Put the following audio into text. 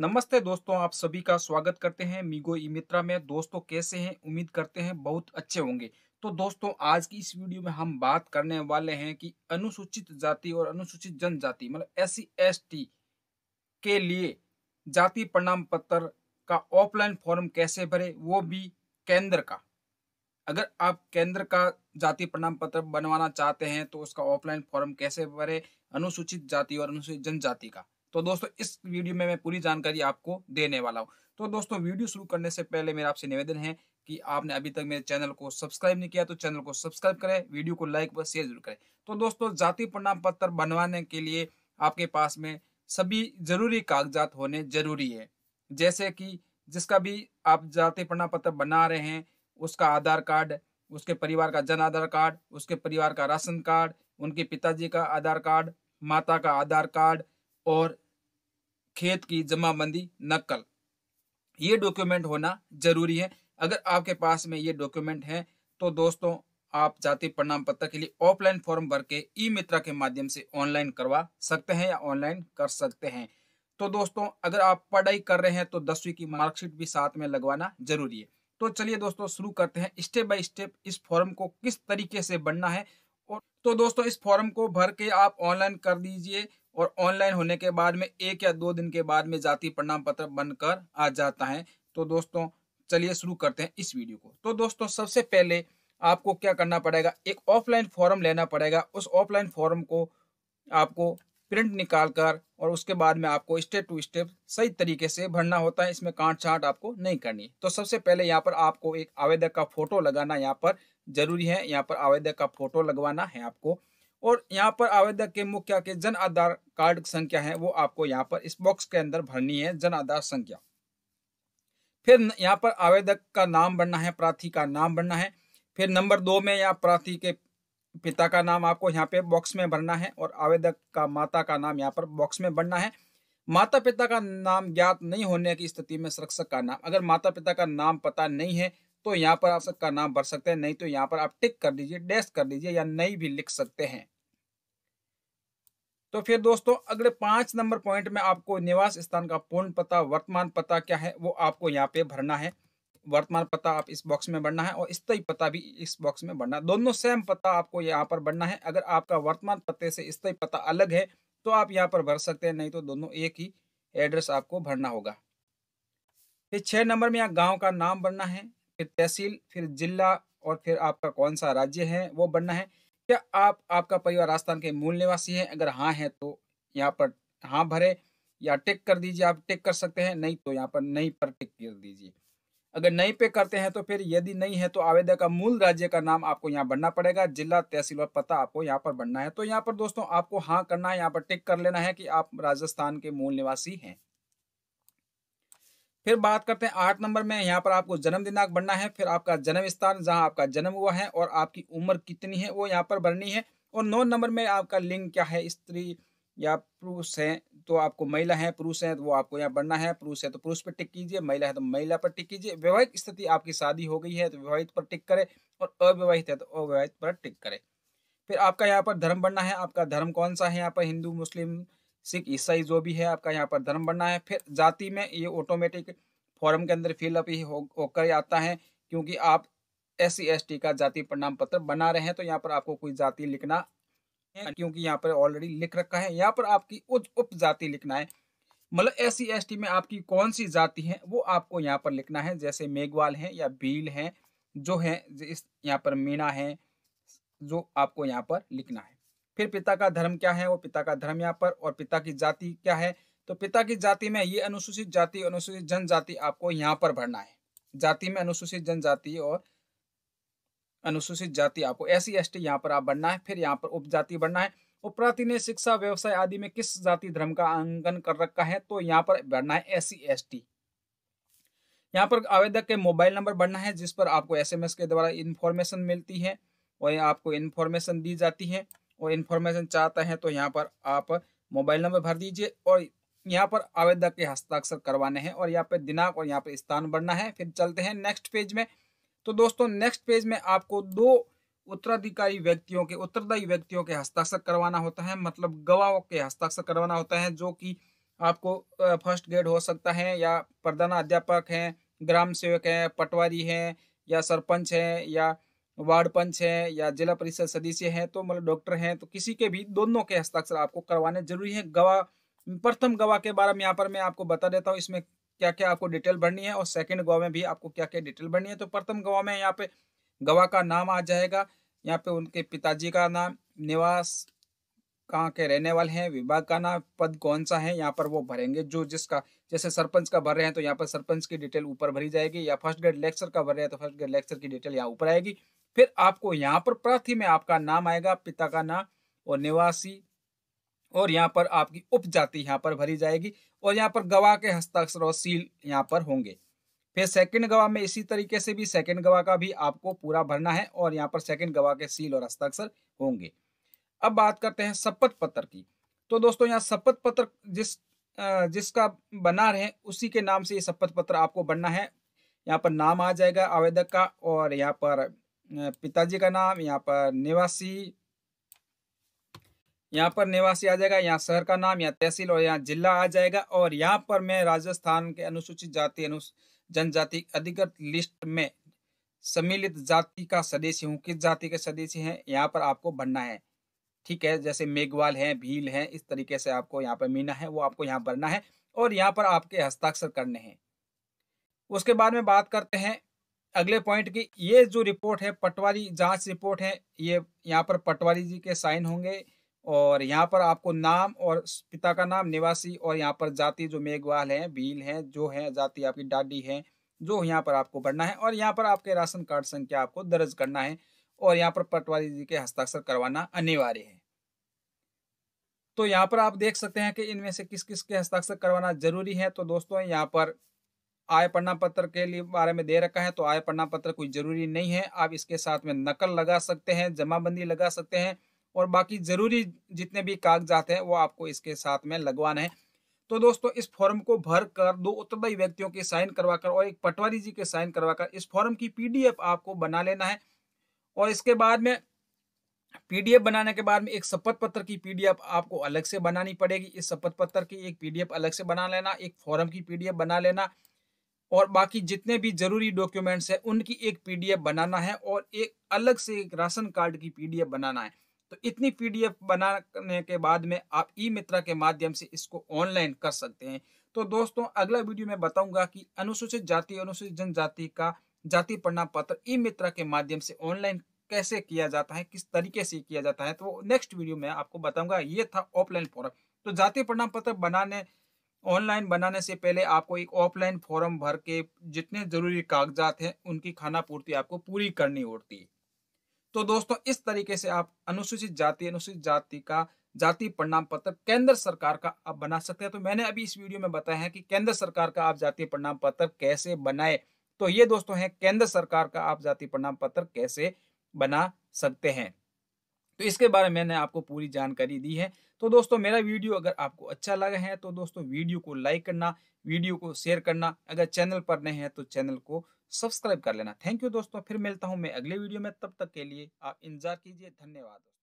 नमस्ते दोस्तों आप सभी का स्वागत करते हैं मीगो ई मित्रा में दोस्तों कैसे हैं उम्मीद करते हैं बहुत अच्छे होंगे तो दोस्तों आज की इस वीडियो में हम बात करने वाले हैं कि अनुसूचित जाति और अनुसूचित जनजाति मतलब एस सी के लिए जाति प्रणाम पत्र का ऑफलाइन फॉर्म कैसे भरे वो भी केंद्र का अगर आप केंद्र का जाति प्रणाम पत्र बनवाना चाहते हैं तो उसका ऑफलाइन फॉर्म कैसे भरे अनुसूचित जाति और अनुसूचित जनजाति का तो दोस्तों इस वीडियो में मैं पूरी जानकारी आपको देने वाला हूँ तो दोस्तों वीडियो शुरू करने से पहले मेरा आपसे निवेदन है कि आपने अभी तक मेरे चैनल को सब्सक्राइब नहीं किया तो चैनल को सब्सक्राइब करें वीडियो को लाइक व शेयर जरूर करें तो दोस्तों जाति प्रणाम पत्र बनवाने के लिए आपके पास में सभी जरूरी कागजात होने जरूरी है जैसे कि जिसका भी आप जाति प्रणाम पत्र बना रहे हैं उसका आधार कार्ड उसके परिवार का जन आधार कार्ड उसके परिवार का राशन कार्ड उनके पिताजी का आधार कार्ड माता का आधार कार्ड और खेत की जमाबंदी नकल ये डॉक्यूमेंट होना जरूरी है अगर आपके पास में ये डॉक्यूमेंट है तो दोस्तों आप जाति प्रणाम पत्र के लिए ऑफलाइन फॉर्म भर के ई मित्रा के माध्यम से ऑनलाइन करवा सकते हैं या ऑनलाइन कर सकते हैं तो दोस्तों अगर आप पढ़ाई कर रहे हैं तो दसवीं की मार्कशीट भी साथ में लगवाना जरूरी है तो चलिए दोस्तों शुरू करते हैं स्टेप बाय स्टेप इस फॉर्म को किस तरीके से बनना है और तो दोस्तों इस फॉर्म को भर के आप ऑनलाइन कर दीजिए और ऑनलाइन होने के बाद में एक या दो दिन के बाद में जाति प्रणाम पत्र बनकर आ जाता है तो दोस्तों चलिए शुरू करते हैं इस वीडियो को तो दोस्तों सबसे पहले आपको क्या करना पड़ेगा एक ऑफलाइन फॉर्म लेना पड़ेगा उस ऑफलाइन फॉर्म को आपको प्रिंट निकाल कर और उसके बाद में आपको स्टेप टू स्टेप सही तरीके से भरना होता है इसमें काट छाट आपको नहीं करनी तो सबसे पहले यहाँ पर आपको एक आवेदक का फोटो लगाना यहाँ पर जरूरी है यहाँ पर आवेदक का फोटो लगवाना है आपको और यहाँ पर आवेदक के मुख्य के जन आधार कार्ड संख्या है वो आपको यहाँ पर इस बॉक्स के अंदर भरनी है जन आधार संख्या फिर यहाँ पर आवेदक का नाम बनना है प्रार्थी का नाम बनना है फिर नंबर दो में यहाँ प्रार्थी के पिता का नाम आपको यहाँ पे बॉक्स में भरना है और आवेदक का माता का नाम यहाँ पर बॉक्स में भरना है माता पिता का नाम ज्ञात नहीं होने की स्थिति में संरक्षक का नाम अगर माता पिता का नाम पता नहीं है तो यहाँ पर आप सबका नाम भर सकते हैं नहीं तो यहाँ पर आप टिक कर दीजिए डैश कर दीजिए या नहीं भी लिख सकते हैं तो फिर दोस्तों अगले पांच नंबर पॉइंट में आपको निवास स्थान का पूर्ण पता वर्तमान पता क्या है वो आपको यहाँ पे भरना है वर्तमान पता आप इस बॉक्स में बढ़ना है और स्थायी पता भी इस बॉक्स में बढ़ना है दोनों सेम पता आपको यहाँ पर बढ़ना है अगर आपका वर्तमान पते से स्थायी पता अलग है तो आप यहाँ पर भर सकते हैं नहीं तो दोनों एक ही एड्रेस आपको भरना होगा फिर छह नंबर में यहाँ गाँव का नाम बनना है फिर तहसील फिर जिला और फिर आपका कौन सा राज्य है वो बनना है क्या आप आपका परिवार राजस्थान के मूल निवासी हैं अगर हाँ है तो यहाँ पर हाँ भरे या टिक कर दीजिए आप टिक कर सकते हैं नहीं तो यहाँ पर नहीं पर टिक कर दीजिए अगर नहीं पे करते हैं तो फिर यदि नहीं है तो आवेदक का मूल राज्य का नाम आपको यहाँ बनना पड़ेगा जिला तहसील और पता आपको यहाँ पर बनना है तो यहाँ पर दोस्तों आपको हाँ करना है यहाँ पर टिक कर लेना है कि आप राजस्थान के मूल निवासी हैं फिर बात करते हैं आठ नंबर में यहाँ पर आपको जन्म दिनांक बनना है फिर आपका जन्म स्थान जहाँ आपका जन्म हुआ है और आपकी उम्र कितनी है वो यहाँ पर बननी है और नौ नंबर में आपका लिंग क्या है स्त्री या पुरुष है तो आपको महिला है पुरुष है तो वो आपको यहाँ बढ़ना है पुरुष है तो पुरुष पर टिक कीजिए महिला है तो महिला पर टिक कीजिए वैवाहिक स्थिति आपकी शादी हो गई है तो विवाहित पर टिक करे और अविवाहित है तो अविवाहित पर टिक करे फिर आपका यहाँ पर धर्म बनना है आपका धर्म कौन सा है यहाँ पर हिंदू मुस्लिम सिख ईसाई जो भी है आपका यहाँ पर धर्म बनना है फिर जाति में ये ऑटोमेटिक फॉर्म के अंदर फिलअप ही होकर हो आता है क्योंकि आप एस सी का जाति प्रणाम पत्र बना रहे हैं तो यहाँ पर आपको कोई जाति लिखना है क्योंकि यहाँ पर ऑलरेडी लिख रखा है यहाँ पर आपकी उप जाति लिखना है मतलब एस सी में आपकी कौन सी जाति है वो आपको यहाँ पर लिखना है जैसे मेघवाल है या भील है जो है इस यहाँ पर मीणा है जो आपको यहाँ पर लिखना है फिर पिता का धर्म क्या है वो पिता का धर्म यहाँ पर और पिता की जाति क्या है तो पिता की जाति में ये अनुसूचित जाति अनुसूचित जनजाति आपको यहाँ पर भरना है जाति में अनुसूचित जनजाति और अनुसूचित जाति आपको ऐसी एस टी यहाँ पर आप बढ़ना है फिर यहाँ पर उपजाति बढ़ना है उपराति ने शिक्षा व्यवसाय आदि में किस जाति धर्म का आंकन कर रखा है तो यहाँ पर बढ़ना है एस सी एस टी यहाँ पर आवेदक के मोबाइल नंबर बढ़ना है जिस पर आपको एसएमएस के द्वारा इन्फॉर्मेशन मिलती है और आपको इन्फॉर्मेशन दी जाती है और इन्फॉर्मेशन चाहते हैं तो यहाँ पर आप मोबाइल नंबर भर दीजिए और यहाँ पर आवेदक के हस्ताक्षर करवाने हैं और यहाँ पर दिनांक और यहाँ पर स्थान बढ़ना है फिर चलते हैं नेक्स्ट पेज में तो दोस्तों नेक्स्ट पेज में आपको दो उत्तराधिकारी व्यक्तियों के उत्तरदायी व्यक्तियों के हस्ताक्षर करवाना होता है मतलब गवाहों के हस्ताक्षर करवाना होता है जो कि आपको फर्स्ट ग्रेड हो सकता है या प्रधान अध्यापक हैं ग्राम सेवक हैं पटवारी हैं या सरपंच हैं या वार्ड पंच हैं या जिला परिषद सदस्य हैं तो मतलब डॉक्टर हैं तो किसी के भी दोनों के हस्ताक्षर आपको करवाने जरूरी है गवाह प्रथम गवाह के बारे में यहाँ पर मैं आपको बता देता हूँ इसमें क्या क्या आपको डिटेल भरनी है और सेकंड गवाह में भी आपको क्या क्या डिटेल भरनी है तो प्रथम गवाह में यहाँ पे गवाह का नाम आ जाएगा यहाँ पे उनके पिताजी का नाम निवास कहाँ के रहने वाले हैं विभाग का नाम पद कौन सा है यहाँ पर वो भरेंगे जो जिसका जैसे सरपंच का भर रहे हैं तो यहाँ पर सरपंच की डिटेल ऊपर भरी जाएगी या फर्स्ट ग्रेड लेक्चर का भर रहे हैं तो फर्स्ट ग्रेड लेक्चर की डिटेल यहाँ ऊपर आएगी फिर आपको यहाँ पर प्रार्थी में आपका नाम आएगा पिता का नाम और निवासी और यहाँ पर आपकी उपजाति यहाँ पर भरी जाएगी और यहाँ पर गवाह के हस्ताक्षर और सील यहाँ पर होंगे फिर सेकंड गवाह में इसी तरीके से भी सेकंड गवाह का भी आपको पूरा भरना है और यहाँ पर सेकंड गवाह के सील और हस्ताक्षर होंगे अब बात करते हैं शपथ पत्र की तो दोस्तों यहाँ शपथ पत्र जिस जिसका बना रहे उसी के नाम से ये शपथ पत्र आपको बनना है यहाँ पर नाम आ जाएगा आवेदक का और यहाँ पर पिताजी का नाम यहाँ पर निवासी यहाँ पर निवासी आ जाएगा यहाँ शहर का नाम यहाँ तहसील और यहाँ जिला आ जाएगा और यहाँ पर मैं राजस्थान के अनुसूचित जाति अनु जनजाति अधिगत लिस्ट में सम्मिलित जाति का सदस्य हूँ किस जाति के सदस्य हैं यहाँ पर आपको भरना है ठीक है जैसे मेघवाल हैं भील हैं इस तरीके से आपको यहाँ पर मीना है वो आपको यहाँ भरना है और यहाँ पर आपके हस्ताक्षर करने हैं उसके बाद में बात करते हैं अगले पॉइंट की ये जो रिपोर्ट है पटवारी जांच रिपोर्ट है ये यहाँ पर पटवारी जी के साइन होंगे और यहाँ पर आपको नाम और पिता का नाम निवासी और यहाँ पर जाति जो मेघवाल है भील है जो है जाति आपकी डाडी है जो यहाँ पर आपको भरना है और यहाँ पर आपके राशन कार्ड संख्या आपको दर्ज करना है और यहाँ पर पटवारी जी के हस्ताक्षर करवाना अनिवार्य है तो यहाँ पर आप देख सकते हैं कि इनमें से किस किस के हस्ताक्षर करवाना जरूरी है तो दोस्तों यहाँ पर आय प्रमाण पत्र के लिए बारे में दे रखा है तो आय प्रमाण पत्र कोई जरूरी नहीं है आप इसके साथ में नकल लगा सकते हैं जमाबंदी लगा सकते हैं और बाकी जरूरी जितने भी कागजात हैं वो आपको इसके साथ में लगवाना है तो दोस्तों इस फॉर्म को भर कर दो उत्तरदायी व्यक्तियों के साइन करवाकर और एक पटवारी जी के साइन करवाकर इस फॉर्म की पीडीएफ आपको बना लेना है और इसके बाद में पीडीएफ बनाने के बाद में एक शपथ पत्र की पीडीएफ आपको अलग से बनानी पड़ेगी इस शपथ पत्र की एक पीडीएफ अलग से बना लेना एक फॉर्म की पीडीएफ बना लेना और बाकी जितने भी जरूरी डॉक्यूमेंट्स हैं उनकी एक पीडीएफ बनाना है और एक अलग से एक राशन कार्ड की पीडीएफ बनाना है तो इतनी पीडीएफ बनाने के बाद में आप ई मित्रा के माध्यम से इसको ऑनलाइन कर सकते हैं तो दोस्तों अगला वीडियो में बताऊंगा कि अनुसूचित जाति अनुसूचित जनजाति का जाति प्रणाम पत्र ई मित्रा के माध्यम से ऑनलाइन कैसे किया जाता है किस तरीके से किया जाता है तो नेक्स्ट वीडियो में आपको बताऊंगा ये था ऑफलाइन फॉरम तो जाति प्रणाम पत्र बनाने ऑनलाइन बनाने से पहले आपको एक ऑफलाइन फॉर्म भर के जितने ज़रूरी कागजात हैं उनकी खाना पूर्ति आपको पूरी करनी होती है तो दोस्तों इस तरीके से आप अनुसूचित जाति अनुसूचित जाति का जाति प्रणाम पत्र केंद्र सरकार का आप बना सकते हैं तो मैंने अभी इस वीडियो में बताया है कि केंद्र सरकार का आप जाति प्रणाम पत्र कैसे बनाए तो ये दोस्तों है केंद्र सरकार का आप जाति प्रणाम पत्र कैसे बना सकते हैं तो इसके बारे में मैंने आपको पूरी जानकारी दी है तो दोस्तों मेरा वीडियो अगर आपको अच्छा लगा है तो दोस्तों वीडियो को लाइक करना वीडियो को शेयर करना अगर चैनल पर नए हैं तो चैनल को सब्सक्राइब कर लेना थैंक यू दोस्तों फिर मिलता हूँ मैं अगले वीडियो में तब तक के लिए आप इंतजार कीजिए धन्यवाद